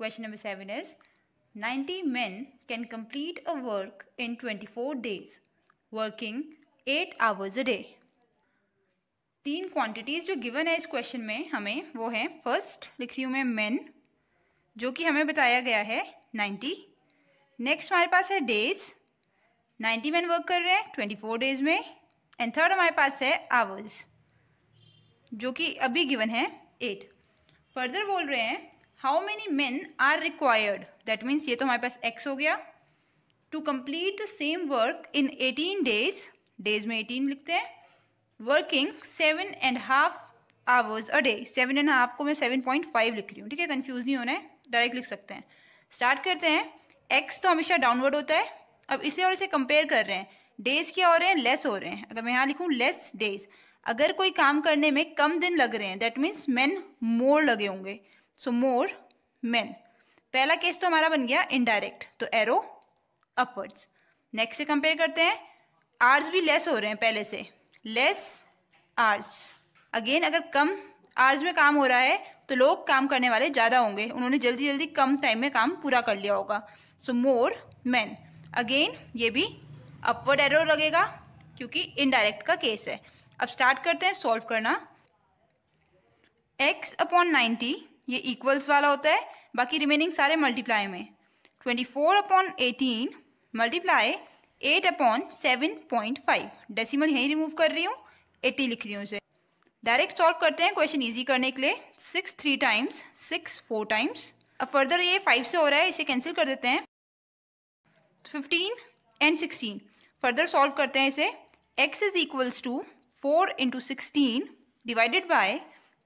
Question number 7 is 90 men can complete a work in 24 days, working 8 hours a day. तीन quantities जो given है इस question में हमें वो है फर्स्ट लिख रही हूँ मैं मेन जो कि हमें बताया गया है नाइन्टी नेक्स्ट हमारे पास है डेज नाइन्टी मैन वर्क कर रहे हैं ट्वेंटी फोर डेज में एंड थर्ड हमारे पास है आवर्स जो कि अभी गिवन है एट फर्दर बोल रहे हैं how many men are required that means ये तो हमारे पास एक्स हो गया to complete the same work in eighteen days days में एटीन लिखते हैं working seven and half hours a day seven and half को मैं सेवन पॉइंट फाइव लिख रही हूँ ठीक है कन्फ्यूज नहीं होना है डायरेक्ट लिख सकते हैं स्टार्ट करते हैं एक्स तो हमेशा डाउनवर्ड होता है अब इसे और इसे कंपेयर कर रहे हैं डेज क्या हो रहे हैं लेस हो रहे हैं अगर मैं यहाँ लिखूँ लेस डेज अगर कोई काम करने में कम दिन लग रहे हैं दैट मीन्स मैन मोर लगे होंगे सो मोर मैन पहला केस तो हमारा बन गया इनडायरेक्ट तो एरो अपवर्ड्स नेक्स्ट से कंपेयर करते हैं आर्स भी लेस हो रहे हैं पहले से लेस आर्स अगेन अगर कम आर्स में काम हो रहा है तो लोग काम करने वाले ज़्यादा होंगे उन्होंने जल्दी जल्दी कम टाइम में काम पूरा कर लिया होगा सो मोर मैन अगेन ये भी अपवर्ड एरो लगेगा क्योंकि इनडायरेक्ट का केस है अब स्टार्ट करते हैं सॉल्व करना एक्स अपॉन नाइन्टी ये इक्वल्स वाला होता है बाकी रिमेनिंग सारे मल्टीप्लाई में twenty four upon eighteen multiply eight upon seven point five decimal यहीं रिमूव कर रही हूँ एटी लिख रही हूँ इसे डायरेक्ट सॉल्व करते हैं क्वेश्चन ईजी करने के लिए six three times six four times अब फर्दर ये फाइव से हो रहा है इसे कैंसिल कर देते हैं fifteen and sixteen further solve करते हैं इसे x is equals to four into sixteen divided by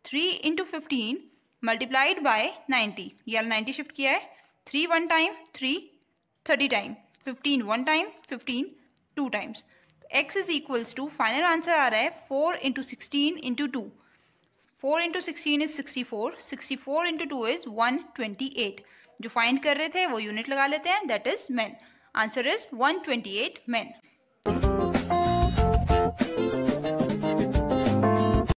three into fifteen multiplied by ninety ये नाइन्टी शिफ्ट किया है three one time three thirty time fifteen one time fifteen two times x is equals to final answer आ रहा है four into sixteen into two four into sixteen is sixty four sixty four into two is one twenty eight जो find कर रहे थे वो unit लगा लेते हैं that is man answer is one twenty eight man